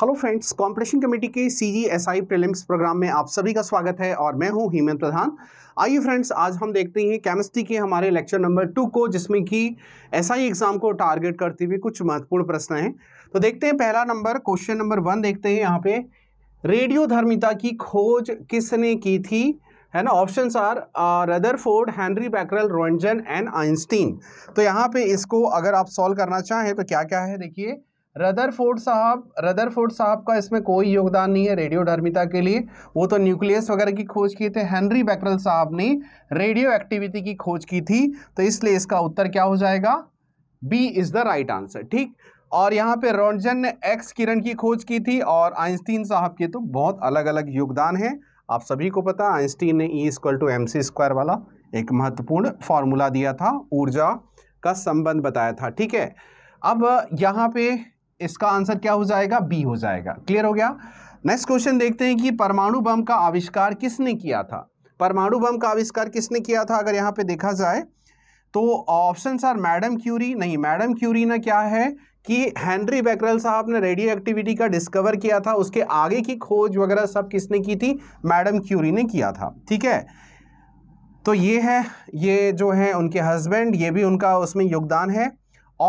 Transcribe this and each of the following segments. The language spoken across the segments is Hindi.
हेलो फ्रेंड्स कंपटीशन कमेटी के सी जी एस आई प्रोग्राम में आप सभी का स्वागत है और मैं हूं हेमंत प्रधान आइए फ्रेंड्स आज हम देखते हैं केमिस्ट्री के हमारे लेक्चर नंबर टू को जिसमें कि एस आई एग्ज़ाम को टारगेट करते हुए कुछ महत्वपूर्ण प्रश्न हैं तो देखते हैं पहला नंबर क्वेश्चन नंबर वन देखते हैं यहाँ पे रेडियोधर्मिता की खोज किसने की थी है ना option are Ford Henri Becquerel Roentgen and Einstein तो यहाँ पे इसको अगर आप सॉल्व करना चाहें तो क्या क्या है देखिए रदर फोर्ड साहब रदर फोर्ड साहब का इसमें कोई योगदान नहीं है रेडियो डर्मिता के लिए वो तो न्यूक्लियस वगैरह की खोज किए थे हेनरी बैकरल साहब ने रेडियो एक्टिविटी की खोज की थी तो इसलिए इसका उत्तर क्या हो जाएगा B is the right answer ठीक और यहाँ पे रोंजन ने एक्स किरण की खोज की थी और आइंस्टीन साहब के तो बहुत अलग अलग योगदान हैं आप सभी को पता आइंस्टीन ने E equal to M C square वाला एक महत्वपूर्ण फॉर्मूला दिया था ऊर्जा का संबंध बताया था ठीक है अब यहाँ पे इसका आंसर क्या हो जाएगा बी हो जाएगा क्लियर हो गया नेक्स्ट क्वेश्चन देखते हैं कि परमाणु बम का आविष्कार किसने किया था परमाणु बम का आविष्कार किसने किया था अगर यहाँ पे देखा जाए तो ऑप्शन आर मैडम क्यूरी नहीं मैडम क्यूरी ना क्या है कि हेनरी बैकरल साहब ने रेडियो एक्टिविटी का डिस्कवर किया था उसके आगे की खोज वगैरह सब किसने की थी मैडम क्यूरी ने किया था ठीक है तो ये है ये जो है उनके हस्बैंड ये भी उनका उसमें योगदान है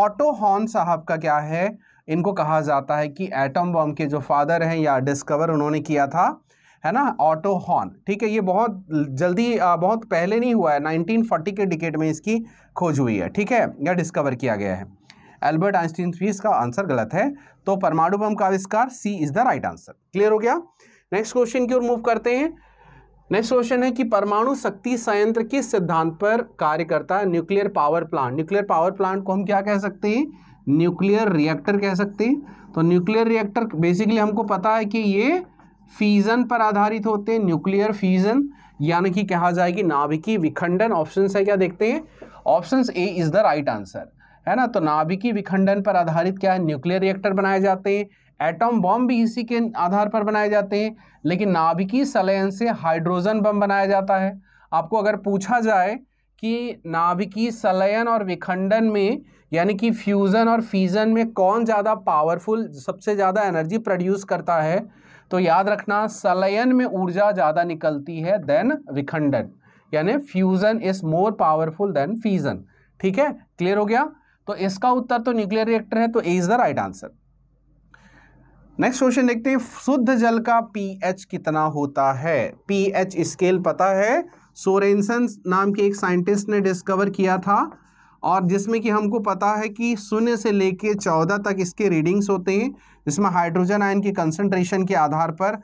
ऑटो हॉर्न साहब का क्या है इनको कहा जाता है कि एटम बम के जो फादर हैं या डिस्कवर उन्होंने किया था है ना ऑटो हॉर्न ठीक है ये बहुत जल्दी बहुत पहले नहीं हुआ है 1940 के डिकेट में इसकी खोज हुई है ठीक है या डिस्कवर किया गया है एल्बर्ट आइंस्टीन भी इसका आंसर गलत है तो परमाणु बम का आविष्कार C is the right answer clear हो गया नेक्स्ट क्वेश्चन की ओर मूव करते हैं नेक्स्ट क्वेश्चन है कि परमाणु शक्ति संयंत्र किस सिद्धांत पर कार्य करता है nuclear power plant nuclear power plant को हम क्या कह सकते हैं न्यूक्लियर रिएक्टर कह सकते हैं तो न्यूक्लियर रिएक्टर बेसिकली हमको पता है कि ये फीजन पर आधारित होते हैं न्यूक्लियर फीजन यानी कि कहा जाए कि नाभिकी विखंडन ऑप्शन है क्या देखते हैं option A is the right answer है ना तो नाभिकी विखंडन पर आधारित क्या है न्यूक्लियर रिएक्टर बनाए जाते हैं एटम बॉम्ब भी इसी के आधार पर बनाए जाते हैं लेकिन नाभिकी सलयन से हाइड्रोजन बम बनाया जाता है आपको अगर पूछा जाए कि नाभिकीय सलयन और विखंडन में यानी कि फ्यूज़न और फीज़न में कौन ज़्यादा पावरफुल सबसे ज़्यादा एनर्जी प्रोड्यूस करता है तो याद रखना सलयन में ऊर्जा ज़्यादा निकलती है देन विखंडन यानी fusion is more powerful than fission ठीक है क्लियर हो गया तो इसका उत्तर तो न्यूक्लियर रिएक्टर है तो A is the right answer next question देखते हैं शुद्ध जल का पीएच कितना होता है पीएच स्केल पता है सोरेन्सन नाम के एक साइंटिस्ट ने डिस्कवर किया था और जिसमें कि हमको पता है कि शून्य से लेके चौदह तक इसके रीडिंग्स होते हैं जिसमें हाइड्रोजन आयन के कंसनट्रेशन के आधार पर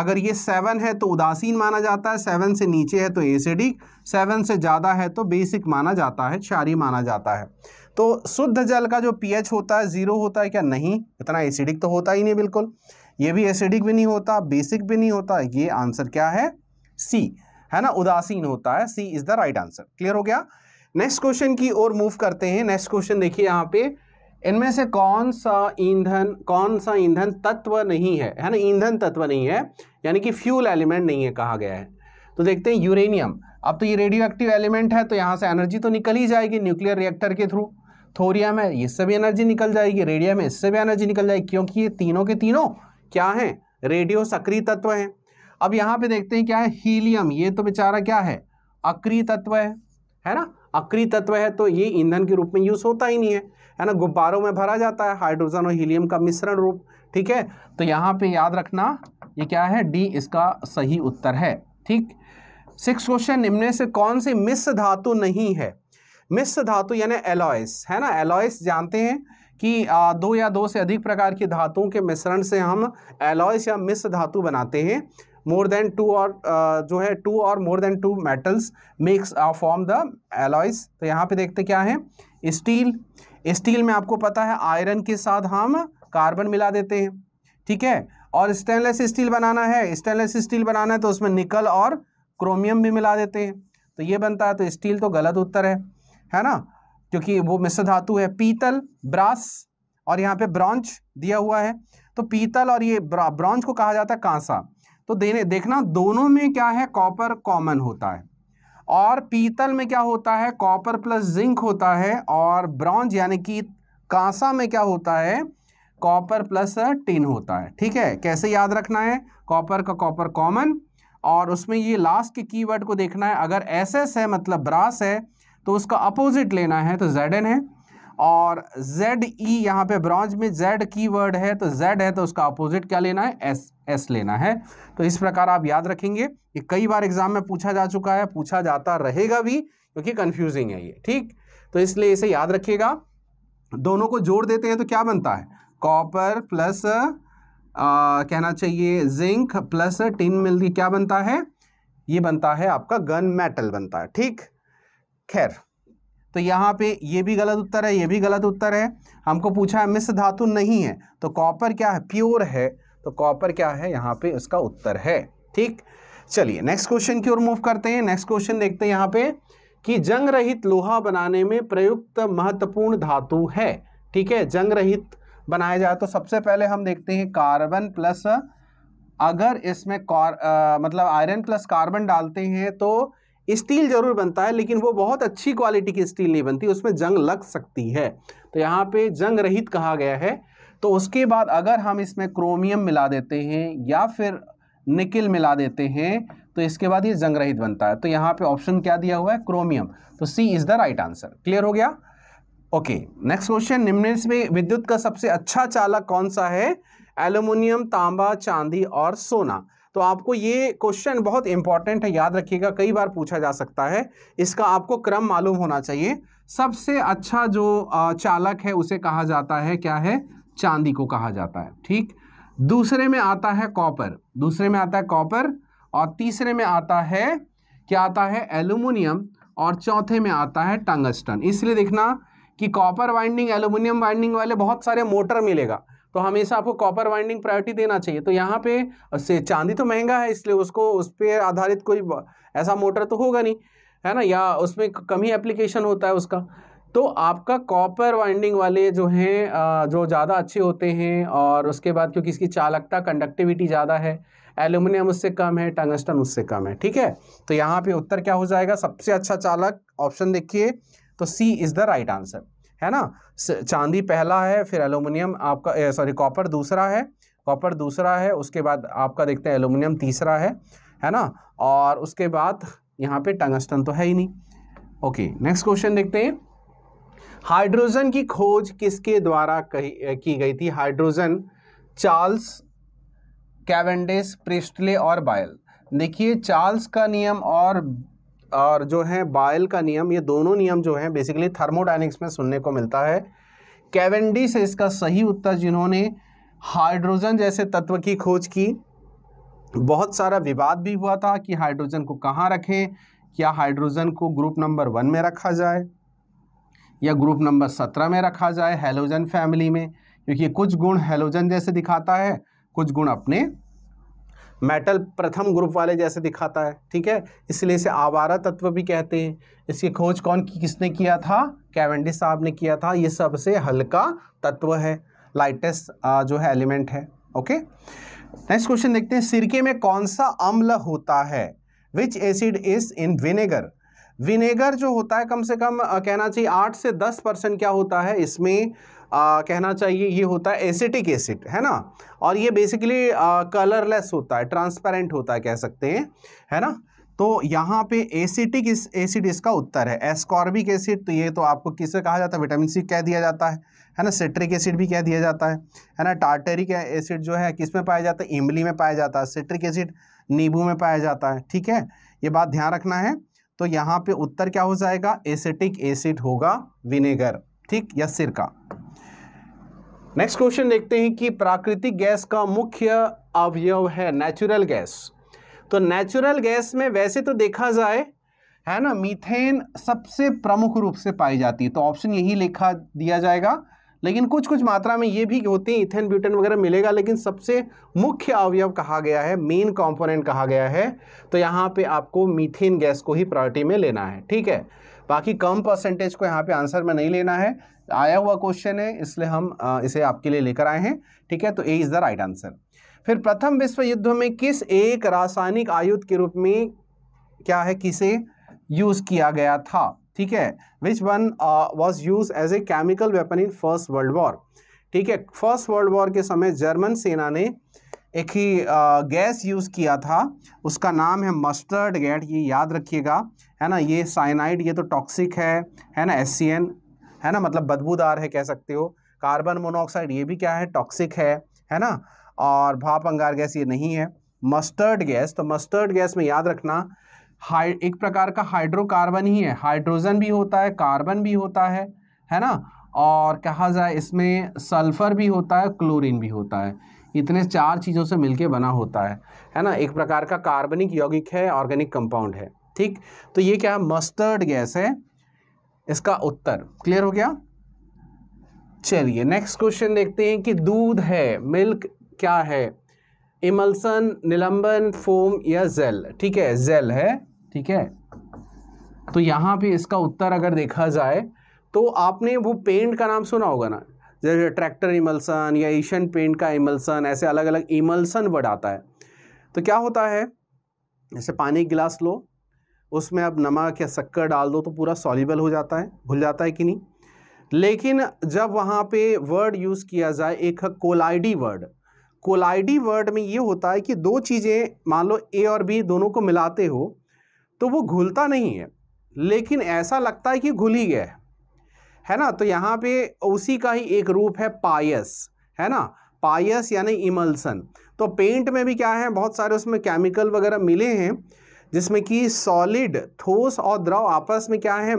अगर ये सेवन है तो उदासीन माना जाता है सेवन से नीचे है तो एसिडिक सेवन से ज़्यादा है तो बेसिक माना जाता है क्षारी माना जाता है तो शुद्ध जल का जो पीएच होता है ज़ीरो होता है क्या नहीं इतना एसिडिक तो होता ही नहीं बिल्कुल ये भी एसिडिक भी नहीं होता बेसिक भी नहीं होता ये आंसर क्या है सी है ना उदासीन होता है C is the right answer clear हो गया नेक्स्ट क्वेश्चन की ओर मूव करते हैं नेक्स्ट क्वेश्चन देखिए यहाँ पे इनमें से कौन सा ईंधन कौन सा ईंधन तत्व नहीं है है ना ईंधन तत्व नहीं है यानी कि फ्यूल एलिमेंट नहीं है कहा गया है तो देखते हैं यूरेनियम अब तो ये रेडियो एक्टिव एलिमेंट है तो यहाँ से एनर्जी तो निकल ही जाएगी न्यूक्लियर रिएक्टर के थ्रू थोरियम है इससे भी एनर्जी निकल जाएगी रेडियम है इससे भी एनर्जी निकल जाएगी क्योंकि ये तीनों के तीनों क्या हैं रेडियो सक्रिय तत्व हैं अब यहां पे देखते हैं क्या है हीलियम ये तो बेचारा क्या है अक्री तत्व है है ना अक्री तत्व है तो ये ईंधन के रूप में यूज़ होता ही नहीं है है ना गुब्बारों में भरा जाता है हाइड्रोजन और हीलियम का मिश्रण रूप ठीक है तो यहाँ पे याद रखना ये क्या है डी इसका सही उत्तर है ठीक सिक्स क्वेश्चन निम्न से कौन सी मिश्र धातु नहीं है मिश्र धातु यानी एलॉयस है ना एलॉयस जानते हैं कि दो या दो से अधिक प्रकार की धातुओं के मिश्रण से हम एलॉयस या मिश्र धातु बनाते हैं मोर देन टू और जो है टू और more than two metals makes form the alloys तो यहाँ पे देखते क्या है स्टील स्टील में आपको पता है आयरन के साथ हम कार्बन मिला देते हैं ठीक है और स्टेनलेस स्टील बनाना है स्टेनलेस स्टील बनाना है तो उसमें निकल और क्रोमियम भी मिला देते हैं तो ये बनता है तो स्टील तो गलत उत्तर है है ना क्योंकि वो मिश्र धातु है पीतल ब्रास और यहाँ पे ब्रॉन्च दिया हुआ है तो पीतल और ये ब्रॉन्च को कहा जाता है कांसा तो देने देखना दोनों में क्या है कॉपर कॉमन होता है और पीतल में क्या होता है कॉपर प्लस जिंक होता है और ब्रॉन्ज यानी कि कांसा में क्या होता है कॉपर प्लस टिन होता है ठीक है कैसे याद रखना है कॉपर का कॉपर कॉमन और उसमें ये लास्ट के कीवर्ड को देखना है अगर एस एस है मतलब ब्रास है तो उसका अपोजिट लेना है तो जेड एन है और जेड ई e यहाँ पे ब्रॉन्ज में जेड कीवर्ड है तो जेड है तो उसका अपोजिट क्या लेना है एस एस लेना है तो इस प्रकार आप याद रखेंगे ये कई बार एग्जाम में पूछा जा चुका है पूछा जाता रहेगा भी क्योंकि कंफ्यूजिंग है ये ठीक तो इसलिए इसे याद रखिएगा दोनों को जोड़ देते हैं तो क्या बनता है कॉपर प्लस आ, कहना चाहिए जिंक प्लस टिन मिल क्या बनता है ये बनता है आपका गन मेटल बनता है ठीक खैर तो यहाँ पे ये भी गलत उत्तर है ये भी गलत उत्तर है हमको पूछा है मिस धातु नहीं है तो कॉपर क्या है प्योर है तो कॉपर क्या है यहाँ पे उसका उत्तर है ठीक चलिए नेक्स्ट क्वेश्चन की ओर मूव करते हैं नेक्स्ट क्वेश्चन देखते हैं यहाँ पे कि जंग रहित लोहा बनाने में प्रयुक्त महत्वपूर्ण धातु है ठीक है जंग रहित बनाया जाए तो सबसे पहले हम देखते हैं कार्बन प्लस अगर इसमें कार मतलब आयरन प्लस कार्बन डालते हैं तो स्टील जरूर बनता है लेकिन वो बहुत अच्छी क्वालिटी की स्टील नहीं बनती उसमें जंग लग सकती है तो यहाँ पे जंग रहित कहा गया है तो उसके बाद अगर हम इसमें क्रोमियम मिला देते हैं या फिर निकिल मिला देते हैं तो इसके बाद ये जंग रहित बनता है तो यहाँ पे ऑप्शन क्या दिया हुआ है क्रोमियम तो C is the right answer clear हो गया ओके नेक्स्ट क्वेश्चन निम्न में विद्युत का सबसे अच्छा चालक कौन सा है एल्यूमिनियम तांबा चांदी और सोना तो आपको ये क्वेश्चन बहुत इंपॉर्टेंट है याद रखिएगा कई बार पूछा जा सकता है इसका आपको क्रम मालूम होना चाहिए सबसे अच्छा जो चालक है उसे कहा जाता है क्या है चांदी को कहा जाता है ठीक दूसरे में आता है कॉपर दूसरे में आता है कॉपर और तीसरे में आता है क्या आता है एल्यूमिनियम और चौथे में आता है टंगस्टन इसलिए देखना कि कॉपर वाइंडिंग एल्यूमिनियम वाइंडिंग वाले बहुत सारे मोटर मिलेगा तो हमेशा आपको कॉपर वाइंडिंग प्रायोरिटी देना चाहिए तो यहाँ पे से चांदी तो महंगा है इसलिए उसको उस पर आधारित कोई ऐसा मोटर तो होगा नहीं है ना या उसमें कम ही एप्लीकेशन होता है उसका तो आपका कॉपर वाइंडिंग वाले जो हैं जो ज़्यादा अच्छे होते हैं और उसके बाद क्योंकि इसकी चालकता कंडक्टिविटी ज़्यादा है एल्यूमिनियम उससे कम है टंगस्टन उससे कम है ठीक है तो यहाँ पे उत्तर क्या हो जाएगा सबसे अच्छा चालक ऑप्शन देखिए तो C is the right answer है ना चांदी पहला है फिर एलुमिनियम आपका सॉरी कॉपर दूसरा है कॉपर दूसरा है उसके बाद आपका देखते हैं एलुमिनियम तीसरा है है ना और उसके बाद यहाँ पे टंगस्टन तो है ही नहीं ओके नेक्स्ट क्वेश्चन देखते हैं हाइड्रोजन की खोज किसके द्वारा की गई थी हाइड्रोजन चार्ल्स कैवेंडिस प्रिस्टले और बायल देखिए चार्ल्स का नियम और और जो है बायल का नियम ये दोनों नियम जो हैं बेसिकली थर्मोडाइनिक्स में सुनने को मिलता है कैवेंडिस इसका सही उत्तर जिन्होंने हाइड्रोजन जैसे तत्व की खोज की बहुत सारा विवाद भी हुआ था कि हाइड्रोजन को कहाँ रखें क्या हाइड्रोजन को ग्रुप नंबर वन में रखा जाए या ग्रुप नंबर सत्रह में रखा जाए हेलोजन फैमिली में क्योंकि कुछ गुण हेलोजन जैसे दिखाता है कुछ गुण अपने मेटल प्रथम ग्रुप वाले जैसे दिखाता है ठीक है इसलिए इसे आवारा तत्व भी कहते हैं इसकी खोज कौन कि, किसने किया था कैवेंडिस साहब ने किया था ये सबसे हल्का तत्व है लाइटेस्ट जो है एलिमेंट है ओके नेक्स्ट क्वेश्चन देखते हैं सिरके में कौन सा अम्ल होता है which acid is in vinegar vinegar जो होता है कम से कम कहना चाहिए आठ से दस परसेंट क्या होता है इसमें आ, कहना चाहिए ये होता है एसिटिक एसिड है ना और ये बेसिकली कलरलेस होता है ट्रांसपेरेंट होता है कह सकते हैं है ना तो यहाँ पे एसिटिक इस एसिड इसका उत्तर है एस्कॉर्बिक एसिड तो ये तो आपको किससे कहा जाता है विटामिन सी कह दिया जाता है है ना सिट्रिक एसिड भी कह दिया जाता है है ना टार्टेरिक एसिड जो है किस में पाया जाता है इमली में पाया जाता है सिट्रिक एसिड नींबू में पाया जाता है ठीक है ये बात ध्यान रखना है तो यहाँ पे उत्तर क्या हो जाएगा एसिटिक एसिड होगा विनेगर ठीक या सिरका नेक्स्ट क्वेश्चन देखते हैं कि प्राकृतिक गैस का मुख्य अवयव है नेचुरल गैस तो नेचुरल गैस में वैसे तो देखा जाए है ना मीथेन सबसे प्रमुख रूप से पाई जाती है तो ऑप्शन यही लिखा दिया जाएगा लेकिन कुछ कुछ मात्रा में ये भी होते हैं इथेन ब्यूटेन वगैरह मिलेगा लेकिन सबसे मुख्य अवयव कहा गया है मेन कंपोनेंट कहा गया है तो यहाँ पे आपको मीथेन गैस को ही प्रायोरिटी में लेना है ठीक है बाकी कम परसेंटेज को यहाँ पे आंसर में नहीं लेना है आया हुआ क्वेश्चन है इसलिए हम इसे आपके लिए लेकर आए हैं ठीक है तो A is the right answer फिर प्रथम विश्व युद्ध में किस एक रासायनिक आयुध के रूप में क्या है किसे यूज़ किया गया था ठीक है which one was use as a chemical weapon in first world war ठीक है फर्स्ट वर्ल्ड वॉर के समय जर्मन सेना ने एक ही गैस uh, यूज़ किया था उसका नाम है मस्टर्ड गैट ये याद रखिएगा है ना ये साइनाइड ये तो टॉक्सिक है है ना एस है ना मतलब बदबूदार है कह सकते हो कार्बन मोनोऑक्साइड ये भी क्या है टॉक्सिक है है ना और भाप अंगार गैस ये नहीं है मस्टर्ड गैस तो मस्टर्ड गैस में याद रखना हाइ एक प्रकार का हाइड्रोकार्बन ही है हाइड्रोजन भी होता है कार्बन भी होता है है ना और कहा जाए इसमें सल्फ़र भी होता है क्लोरीन भी होता है इतने चार चीज़ों से मिलके बना होता है है ना एक प्रकार का कार्बनिक यौगिक है ऑर्गेनिक कंपाउंड है ठीक तो ये क्या मस्टर्ड गैस है इसका उत्तर क्लियर हो गया चलिए नेक्स्ट क्वेश्चन देखते हैं कि दूध है मिल्क क्या है इमल्सन निलंबन फोम या जेल ठीक है जेल है ठीक है तो यहाँ पे इसका उत्तर अगर देखा जाए तो आपने वो पेंट का नाम सुना होगा ना जैसे ट्रैक्टर इमल्सन या एशियन पेंट का इमल्सन ऐसे अलग अलग इमल्सन वर्ड आता है तो क्या होता है जैसे पानी गिलास लो उसमें अब नमक या शक्कर डाल दो तो पूरा सॉलिबल हो जाता है भूल जाता है कि नहीं लेकिन जब वहाँ पे वर्ड यूज़ किया जाए एक कोलाइडी वर्ड कोलाइडी वर्ड में ये होता है कि दो चीज़ें मान लो ए और बी दोनों को मिलाते हो तो वो घुलता नहीं है लेकिन ऐसा लगता है कि घुल ही गया है ना तो यहाँ पे उसी का ही एक रूप है पायस है ना पायस यानी इमल्सन तो पेंट में भी क्या है बहुत सारे उसमें केमिकल वगैरह मिले हैं जिसमें कि सॉलिड ठोस और द्रव आपस में क्या है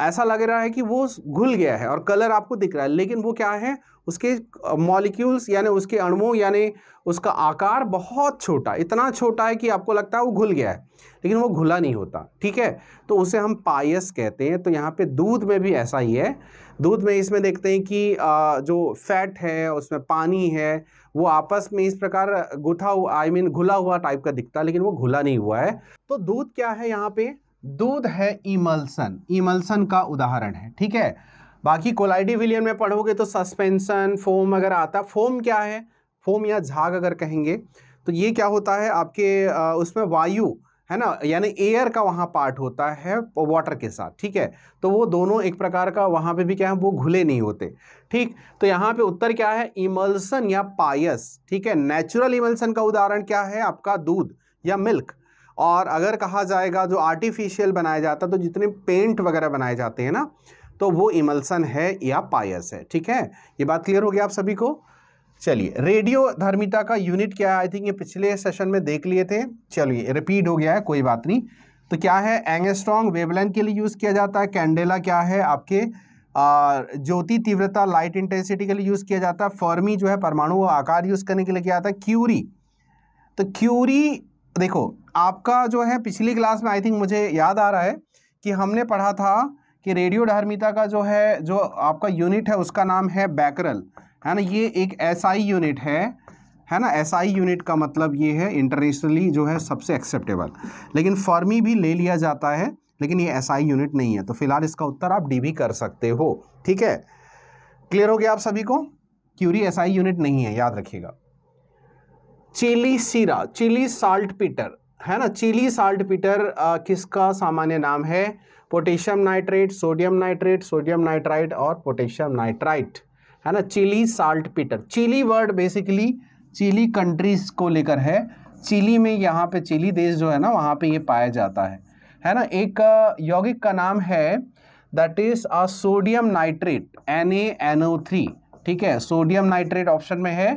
ऐसा लग रहा है कि वो घुल गया है और कलर आपको दिख रहा है लेकिन वो क्या है उसके मॉलिक्यूल्स यानी उसके अणुओं यानी उसका आकार बहुत छोटा इतना छोटा है कि आपको लगता है वो घुल गया है लेकिन वो घुला नहीं होता ठीक है तो उसे हम पायस कहते हैं तो यहाँ पे दूध में भी ऐसा ही है दूध में इसमें देखते हैं कि जो फैट है उसमें पानी है वो आपस में इस प्रकार गुथा हुआ आई I मीन mean, घुला हुआ टाइप का दिखता है लेकिन वो घुला नहीं हुआ है तो दूध क्या है यहाँ पे दूध है इमल्सन इमल्सन का उदाहरण है ठीक है बाकी कोलाइडी विलियन में पढ़ोगे तो सस्पेंसन फोम अगर आता फोम क्या है फोम या झाग अगर कहेंगे तो ये क्या होता है आपके उसमें वायु है ना यानी एयर का वहाँ पार्ट होता है वाटर के साथ ठीक है तो वो दोनों एक प्रकार का वहाँ पे भी क्या है वो घुले नहीं होते ठीक तो यहाँ पे उत्तर क्या है इमल्सन या पायस ठीक है नेचुरल इमल्सन का उदाहरण क्या है आपका दूध या मिल्क और अगर कहा जाएगा जो आर्टिफिशियल बनाया जाता है तो जितने पेंट वगैरह बनाए जाते हैं ना तो वो इमल्सन है या पायस है ठीक है ये बात क्लियर हो गया आप सभी को चलिए रेडियो धर्मिता का यूनिट क्या है आई थिंक ये पिछले सेशन में देख लिए थे चलिए रिपीट हो गया है कोई बात नहीं तो क्या है एंगस्ट्रॉन्ग वेवलैन के लिए यूज़ किया जाता है कैंडेला क्या है आपके ज्योति तीव्रता लाइट इंटेंसिटी के लिए यूज़ किया जाता है फर्मी जो है परमाणु आकार यूज़ करने के लिए किया जाता है क्यूरी तो क्यूरी देखो आपका जो है पिछली क्लास में आई थिंक मुझे याद आ रहा है कि हमने पढ़ा था कि रेडियो धर्मिता का जो है जो आपका यूनिट है उसका नाम है बैकरल है ना ये एक एसआई यूनिट है है ना एसआई यूनिट का मतलब ये है इंटरनेशनली जो है सबसे एक्सेप्टेबल लेकिन फॉर्मी भी ले लिया जाता है लेकिन ये एसआई यूनिट नहीं है तो फिलहाल इसका उत्तर आप डी भी कर सकते हो ठीक है क्लियर हो गया आप सभी को क्यूरी आई यूनिट नहीं है याद रखिएगा चिली सीरा चिली साल्ट पीटर है ना चिली साल्ट पीटर किसका सामान्य नाम है potassium nitrate sodium nitrate sodium nitrite और पोटेशियम नाइट्राइट है ना Chile saltpetre Chile word basically Chile countries को लेकर है चिली में यहाँ पे चिली देश जो है ना वहाँ पे ये पाया जाता है है ना एक यौगिक का नाम है that is a sodium nitrate N A N O three ठीक है सोडियम नाइट्रेट ऑप्शन में है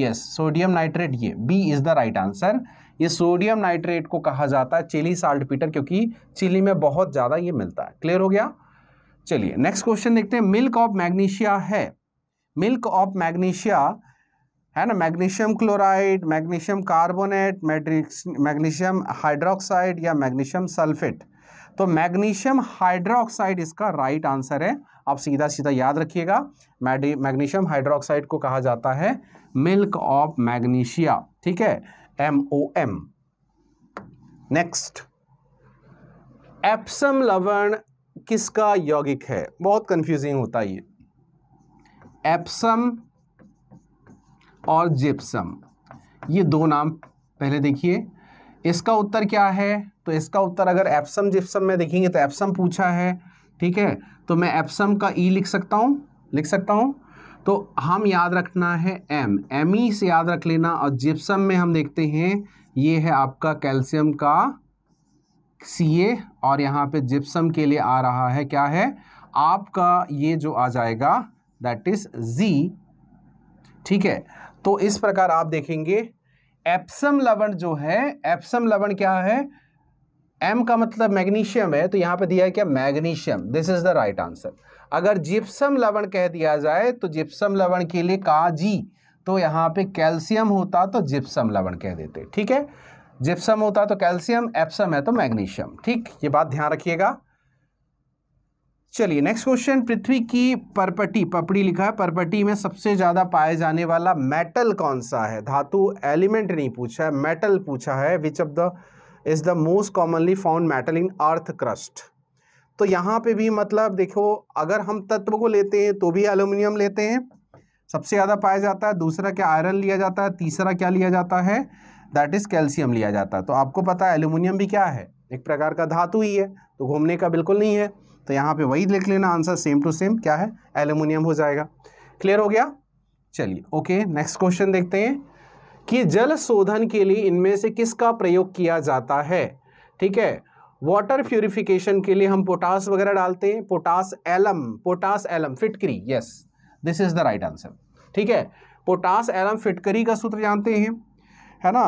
यस सोडियम नाइट्रेट ये B is the right answer ये सोडियम नाइट्रेट को कहा जाता है चिली साल्ट पीटर क्योंकि चिली में बहुत ज़्यादा ये मिलता है क्लियर हो गया चलिए नेक्स्ट क्वेश्चन देखते हैं मिल्क ऑफ मैग्नीशिया है मिल्क ऑफ मैग्नीशिया है ना magnesium chloride magnesium carbonate matrix magnesium hydroxide या मैग्नीशियम सल्फेट तो मैग्नीशियम हाइड्रोक्साइड इसका राइट right आंसर है आप सीधा सीधा याद रखिएगा मैग्नीशियम हाइड्रोक्साइड को कहा जाता है मिल्क ऑफ मैग्नीशिया ठीक है M O M next Epsom लवण किसका यौगिक है बहुत कंफ्यूजिंग होता है ये एप्सम और जिप्सम ये दो नाम पहले देखिए इसका उत्तर क्या है तो इसका उत्तर अगर एप्सम जिप्सम में देखेंगे तो एप्सम पूछा है ठीक है तो मैं एप्सम का ई e लिख सकता हूँ लिख सकता हूँ तो हम याद रखना है एम एम ई से याद रख लेना और जिप्सम में हम देखते हैं ये है आपका कैल्शियम का सी ए और यहाँ पे जिप्सम के लिए आ रहा है क्या है आपका ये जो आ जाएगा दैट इज़ जी ठीक है तो इस प्रकार आप देखेंगे एप्सम लवण जो है एप्सम लवण क्या है एम का मतलब मैग्नीशियम है तो यहाँ पे दिया है क्या magnesium this is the right answer अगर जिप्सम लवण कह दिया जाए तो जिप्सम लवण के लिए का जी तो यहाँ पे कैल्शियम होता तो जिप्सम लवण कह देते ठीक है जिप्सम होता तो कैल्शियम एप्सम है तो मैग्नीशियम ठीक ये बात ध्यान रखिएगा चलिए नेक्स्ट क्वेश्चन पृथ्वी की परपटी पपड़ी लिखा है परपटी में सबसे ज़्यादा पाए जाने वाला मेटल कौन सा है धातु एलिमेंट नहीं पूछा है मेटल पूछा है which of the is the most commonly found metal in earth crust तो यहाँ पे भी मतलब देखो अगर हम तत्व को लेते हैं तो भी एल्यूमिनियम लेते हैं सबसे ज़्यादा पाया जाता है दूसरा क्या आयरन लिया जाता है तीसरा क्या लिया जाता है दैट इज़ कैल्शियम लिया जाता है तो आपको पता है एल्यूमिनियम भी क्या है एक प्रकार का धातु ही है तो घूमने का बिल्कुल नहीं है तो यहाँ पे वही लिख लेना आंसर सेम टू सेम क्या है एल्यूमिनियम हो जाएगा क्लियर हो गया चलिए ओके नेक्स्ट क्वेश्चन देखते हैं कि जल शोधन के लिए इनमें से किसका प्रयोग किया जाता है ठीक है वाटर प्योरिफिकेशन के लिए हम पोटास वगैरह डालते हैं पोटास एलम पोटास एलम फिटकरी yes this is the right answer ठीक है पोटास एलम फिटकरी का सूत्र जानते हैं है ना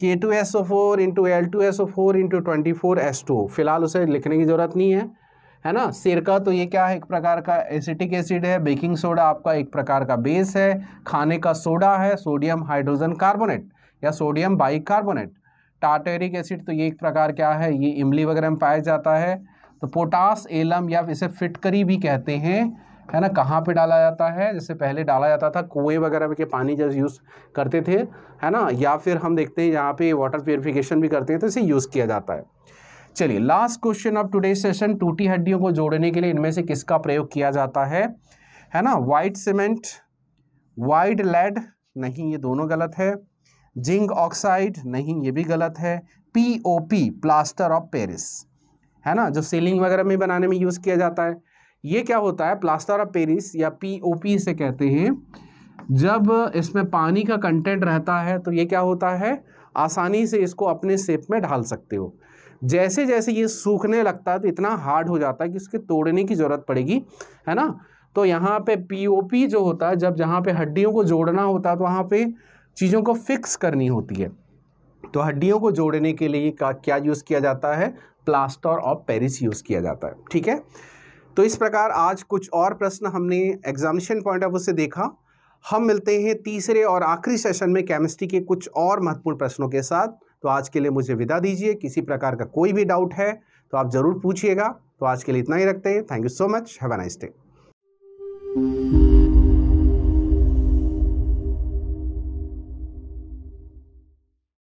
K two S O four into L two S O four into twenty four S two फिलहाल उसे लिखने की ज़रूरत नहीं है है ना सिरका तो ये क्या है एक प्रकार का एसिटिक एसिड है बेकिंग सोडा आपका एक प्रकार का बेस है खाने का सोडा है सोडियम हाइड्रोजन कार्बोनेट या सोडियम बाइकार्बोनेट टाटेरिक एसिड तो ये एक प्रकार क्या है ये इमली वगैरह में पाया जाता है तो पोटास एलम या इसे फिटकरी भी कहते हैं है ना कहाँ पे डाला जाता है जैसे पहले डाला जाता था कुएँ वगैरह में के पानी जब यूज़ करते थे है ना या फिर हम देखते हैं यहाँ पे वाटर प्योरीफिकेशन भी करते हैं तो इसे यूज़ किया जाता है चलिए last question of today session टूटी हड्डियों को जोड़ने के लिए इनमें से किसका प्रयोग किया जाता है है ना वाइट सीमेंट वाइट लेड नहीं ये दोनों गलत है जिंक ऑक्साइड नहीं ये भी गलत है पीओपी प्लास्टर ऑफ पेरिस है ना जो सीलिंग वगैरह में बनाने में यूज़ किया जाता है ये क्या होता है प्लास्टर ऑफ पेरिस या पीओपी से कहते हैं जब इसमें पानी का कंटेंट रहता है तो ये क्या होता है आसानी से इसको अपने सेप में ढाल सकते हो जैसे जैसे ये सूखने लगता है तो इतना हार्ड हो जाता है कि उसके तोड़ने की ज़रूरत पड़ेगी है ना तो यहाँ पे पीओपी जो होता है जब जहाँ पे हड्डियों को जोड़ना होता है तो वहाँ पे चीज़ों को फिक्स करनी होती है तो हड्डियों को जोड़ने के लिए का क्या यूज़ किया जाता है प्लास्टर ऑफ पेरिस यूज़ किया जाता है ठीक है तो इस प्रकार आज कुछ और प्रश्न हमने एग्जामिनेशन पॉइंट ऑफ व्यू से देखा हम मिलते हैं तीसरे और आखिरी सेशन में केमिस्ट्री के कुछ और महत्वपूर्ण प्रश्नों के साथ तो आज के लिए मुझे विदा दीजिए किसी प्रकार का कोई भी डाउट है तो आप ज़रूर पूछिएगा तो आज के लिए इतना ही रखते हैं thank you so much have a nice day